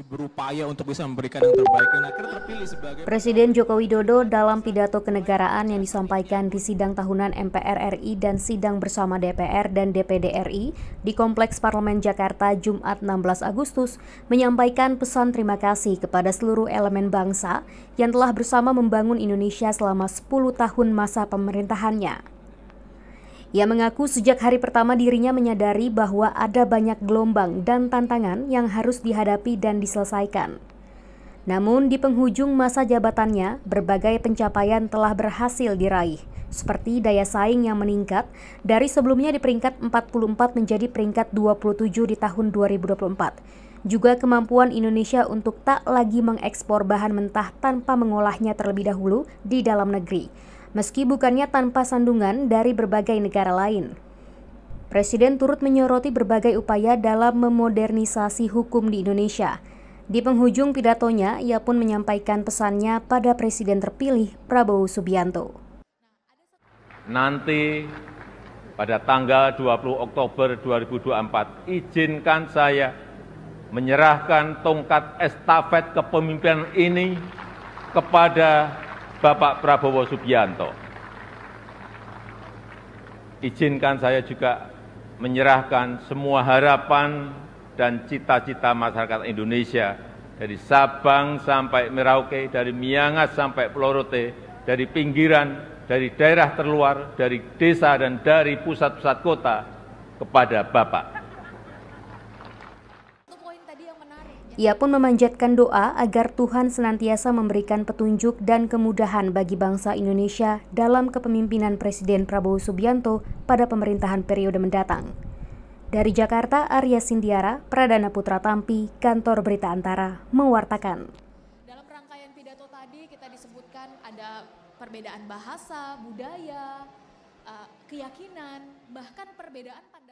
berupaya untuk bisa memberikan yang terbaik dan akhirnya terpilih sebagai Presiden Joko Widodo dalam pidato kenegaraan yang disampaikan di sidang tahunan MPR RI dan sidang bersama DPR dan DPD RI di Kompleks Parlemen Jakarta Jumat 16 Agustus menyampaikan pesan terima kasih kepada seluruh elemen bangsa yang telah bersama membangun Indonesia selama 10 tahun masa pemerintahannya. Ia mengaku sejak hari pertama dirinya menyadari bahwa ada banyak gelombang dan tantangan yang harus dihadapi dan diselesaikan. Namun di penghujung masa jabatannya, berbagai pencapaian telah berhasil diraih, seperti daya saing yang meningkat dari sebelumnya di peringkat 44 menjadi peringkat 27 di tahun 2024. Juga kemampuan Indonesia untuk tak lagi mengekspor bahan mentah tanpa mengolahnya terlebih dahulu di dalam negeri meski bukannya tanpa sandungan dari berbagai negara lain. Presiden turut menyoroti berbagai upaya dalam memodernisasi hukum di Indonesia. Di penghujung pidatonya, ia pun menyampaikan pesannya pada Presiden terpilih Prabowo Subianto. Nanti pada tanggal 20 Oktober 2024, izinkan saya menyerahkan tongkat estafet kepemimpinan ini kepada Bapak Prabowo Subianto. Izinkan saya juga menyerahkan semua harapan dan cita-cita masyarakat Indonesia dari Sabang sampai Merauke, dari Miangas sampai Pelorote, dari pinggiran, dari daerah terluar, dari desa dan dari pusat-pusat kota kepada Bapak. Ya. Ia pun memanjatkan doa agar Tuhan senantiasa memberikan petunjuk dan kemudahan bagi bangsa Indonesia dalam kepemimpinan Presiden Prabowo Subianto pada pemerintahan periode mendatang. Dari Jakarta, Arya Sindiara, Pradana Putra Tampi, Kantor Berita Antara, mewartakan. Dalam rangkaian pidato tadi kita disebutkan ada perbedaan bahasa, budaya, eh, keyakinan, bahkan perbedaan pandangan.